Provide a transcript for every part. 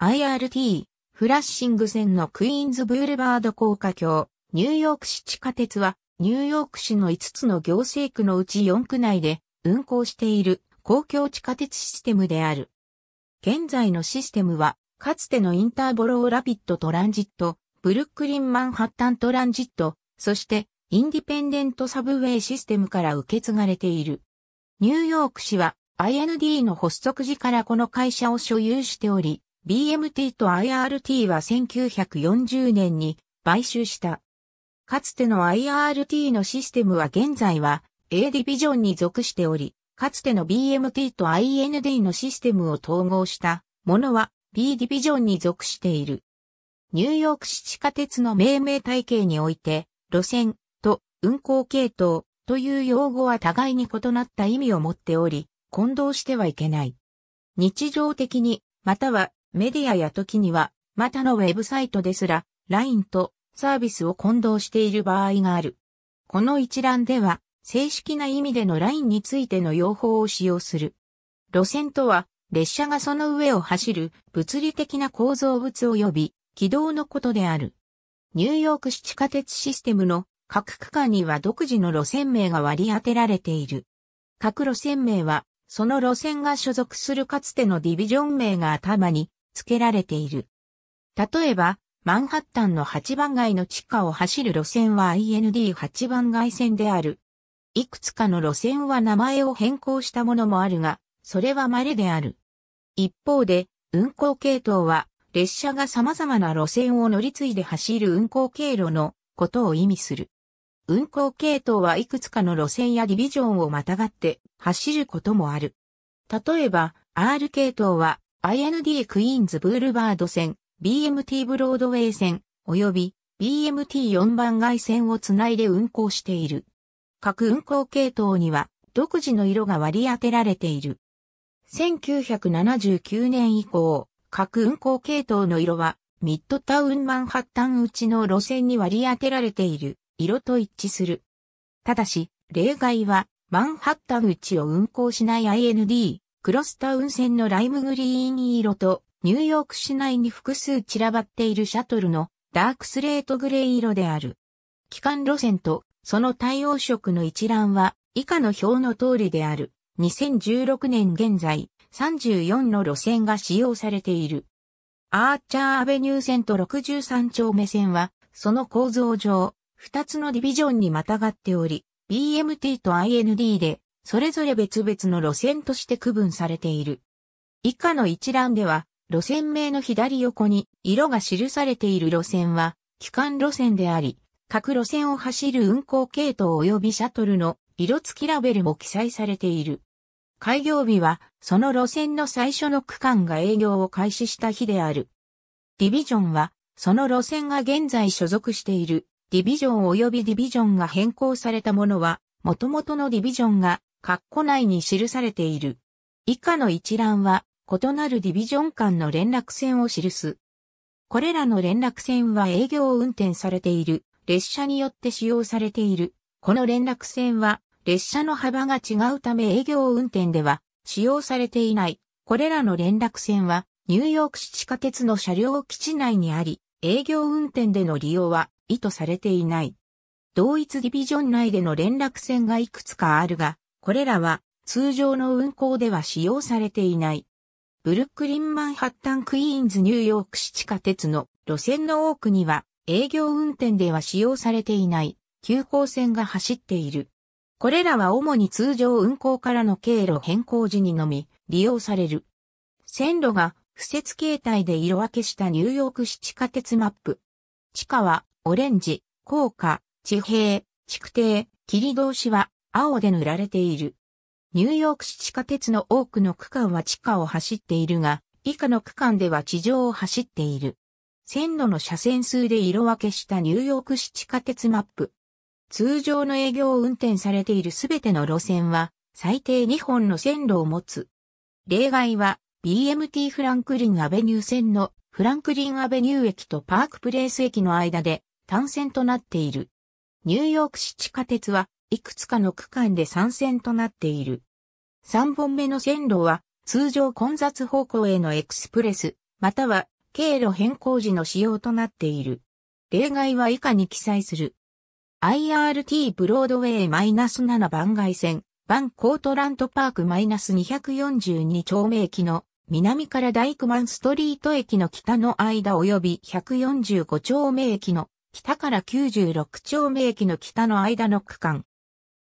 IRT、フラッシング線のクイーンズブールバード高架橋、ニューヨーク市地下鉄は、ニューヨーク市の5つの行政区のうち4区内で運行している公共地下鉄システムである。現在のシステムは、かつてのインターボローラピッドトランジット、ブルックリンマンハッタントランジット、そしてインディペンデントサブウェイシステムから受け継がれている。ニューヨーク市は IND の発足時からこの会社を所有しており、BMT と IRT は1940年に買収した。かつての IRT のシステムは現在は A ディビジョンに属しており、かつての BMT と IND のシステムを統合したものは B ディビジョンに属している。ニューヨーク市地下鉄の命名体系において、路線と運行系統という用語は互いに異なった意味を持っており、混同してはいけない。日常的に、またはメディアや時には、またのウェブサイトですら、LINE とサービスを混同している場合がある。この一覧では、正式な意味での LINE についての用法を使用する。路線とは、列車がその上を走る物理的な構造物及び軌道のことである。ニューヨーク市地下鉄システムの各区間には独自の路線名が割り当てられている。各路線名は、その路線が所属するかつてのディビジョン名が頭に付けられている。例えば、マンハッタンの8番街の地下を走る路線は IND8 番街線である。いくつかの路線は名前を変更したものもあるが、それは稀である。一方で、運行系統は、列車が様々な路線を乗り継いで走る運行経路のことを意味する。運行系統はいくつかの路線やディビジョンをまたがって走ることもある。例えば、R 系統は IND クイーンズブールバード線、BMT ブロードウェイ線、及び BMT4 番街線をつないで運行している。各運行系統には独自の色が割り当てられている。1979年以降、各運行系統の色はミッドタウンマンハッタンうちの路線に割り当てられている色と一致する。ただし、例外はマンハッタン内を運行しない IND クロスタウン線のライムグリーン色とニューヨーク市内に複数散らばっているシャトルのダークスレートグレー色である。機関路線とその対応色の一覧は以下の表の通りである。2016年現在34の路線が使用されている。アーチャーアベニュー線と63丁目線はその構造上2つのディビジョンにまたがっており、BMT と IND でそれぞれ別々の路線として区分されている。以下の一覧では、路線名の左横に色が記されている路線は、機関路線であり、各路線を走る運行系統及びシャトルの色付きラベルも記載されている。開業日は、その路線の最初の区間が営業を開始した日である。ディビジョンは、その路線が現在所属している、ディビジョン及びディビジョンが変更されたものは、元々のディビジョンが括弧内に記されている。以下の一覧は、異なるディビジョン間の連絡線を記す。これらの連絡線は営業運転されている、列車によって使用されている。この連絡線は、列車の幅が違うため営業運転では使用されていない。これらの連絡線は、ニューヨーク市地下鉄の車両基地内にあり、営業運転での利用は意図されていない。同一ディビジョン内での連絡線がいくつかあるが、これらは通常の運行では使用されていない。ブルックリン・マンハッタン・クイーンズ・ニューヨーク市地下鉄の路線の多くには営業運転では使用されていない急行線が走っている。これらは主に通常運行からの経路変更時にのみ利用される。線路が付設形態で色分けしたニューヨーク市地下鉄マップ。地下はオレンジ、高架、地平、築堤、切通しは青で塗られている。ニューヨーク市地下鉄の多くの区間は地下を走っているが、以下の区間では地上を走っている。線路の車線数で色分けしたニューヨーク市地下鉄マップ。通常の営業を運転されているすべての路線は、最低2本の線路を持つ。例外は、BMT フランクリンアベニュー線のフランクリンアベニュー駅とパークプレイス駅の間で単線となっている。ニューヨーク市地下鉄はいくつかの区間で参戦となっている。3本目の線路は、通常混雑方向へのエクスプレス、または経路変更時の仕様となっている。例外は以下に記載する。IRT ブロードウェイ -7 番外線、バンコートラントパーク -242 丁目駅の南から大クマンストリート駅の北の間及び145丁目駅の北から96丁目駅の北の間の区間、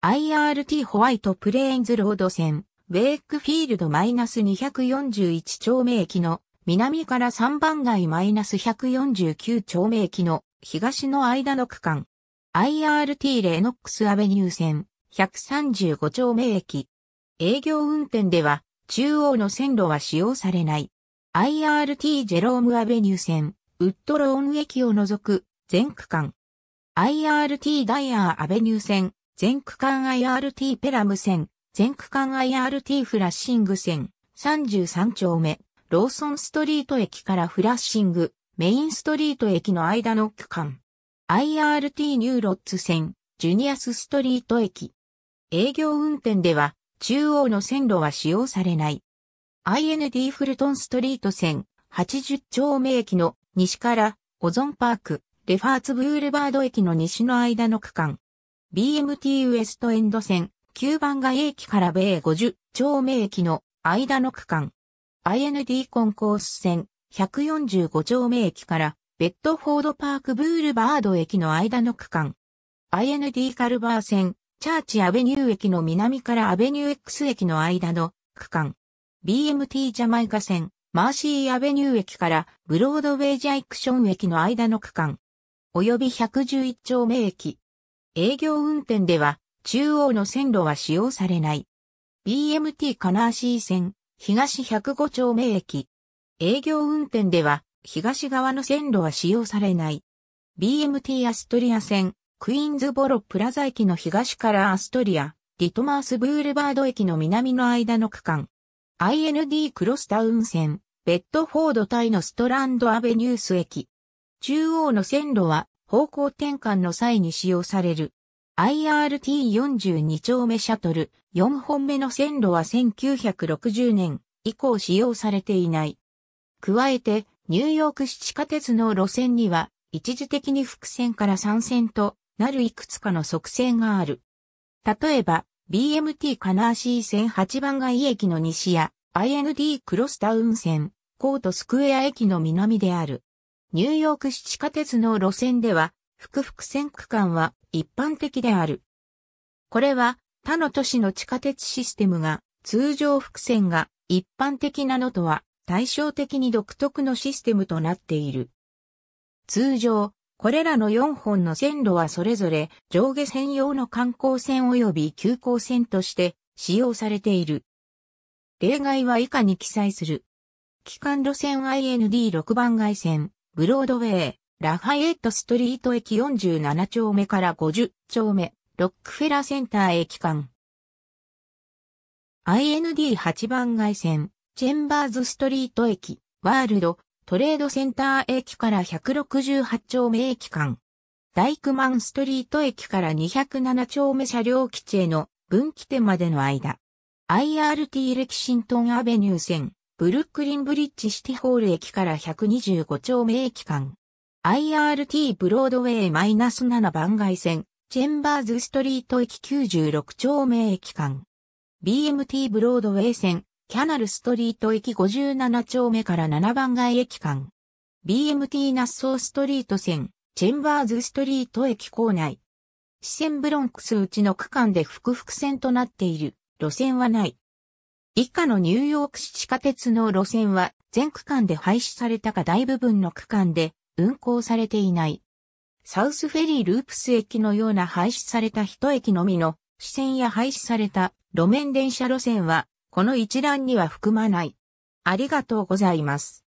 IRT ホワイトプレーンズロード線、ウェイクフィールド -241 丁目駅の南から3番街 -149 丁目駅の東の間の区間。IRT レノックスアベニュー線135丁目駅。営業運転では中央の線路は使用されない。IRT ジェロームアベニュー線ウッドローン駅を除く全区間。IRT ダイヤーアベニュー線全区間 IRT ペラム線、全区間 IRT フラッシング線、33丁目、ローソンストリート駅からフラッシング、メインストリート駅の間の区間。IRT ニューロッツ線、ジュニアスストリート駅。営業運転では、中央の線路は使用されない。IND フルトンストリート線、80丁目駅の西から、オゾンパーク、レファーツブールバード駅の西の間の区間。BMT ウエストエンド線、9番が駅から米50丁目駅の間の区間。IND コンコース線、145丁目駅からベッドフォードパークブールバード駅の間の区間。IND カルバー線、チャーチアベニュー駅の南からアベニュー X 駅の間の区間。BMT ジャマイカ線、マーシーアベニュー駅からブロードウェイジャイクション駅の間の区間。よび111丁目駅。営業運転では、中央の線路は使用されない。BMT 金足線、東105丁目駅。営業運転では、東側の線路は使用されない。BMT アストリア線、クイーンズボロプラザ駅の東からアストリア、リトマースブールバード駅の南の間の区間。IND クロスタウン線、ベッドフォードイのストランドアベニュース駅。中央の線路は方向転換の際に使用される。IRT42 丁目シャトル4本目の線路は1960年以降使用されていない。加えて、ニューヨーク市地下鉄の路線には、一時的に複線から参線となるいくつかの側線がある。例えば、BMT カナーシー線8番街駅の西や、IND クロスタウン線、コートスクエア駅の南である。ニューヨーク市地下鉄の路線では、複々線区間は一般的である。これは他の都市の地下鉄システムが通常複線が一般的なのとは対照的に独特のシステムとなっている。通常、これらの4本の線路はそれぞれ上下線用の観光線及び急行線として使用されている。例外は以下に記載する。機関路線 IND6 番街線、ブロードウェイ、ラファエットストリート駅47丁目から50丁目、ロックフェラセンター駅間。IND8 番街線、チェンバーズストリート駅、ワールド、トレードセンター駅から168丁目駅間。ダイクマンストリート駅から207丁目車両基地への分岐点までの間。IRT レキシントンアベニュー線、ブルックリンブリッジシティホール駅から125丁目駅間。IRT ブロードウェイ -7 番外線、チェンバーズストリート駅96丁目駅間。BMT ブロードウェイ線、キャナルストリート駅57丁目から7番街駅間。BMT ナッソーストリート線、チェンバーズストリート駅構内。四川ブロンクスうちの区間で複々線となっている路線はない。以下のニューヨーク市地下鉄の路線は全区間で廃止されたか大部分の区間で運行されていない。サウスフェリーループス駅のような廃止された一駅のみの支線や廃止された路面電車路線はこの一覧には含まない。ありがとうございます。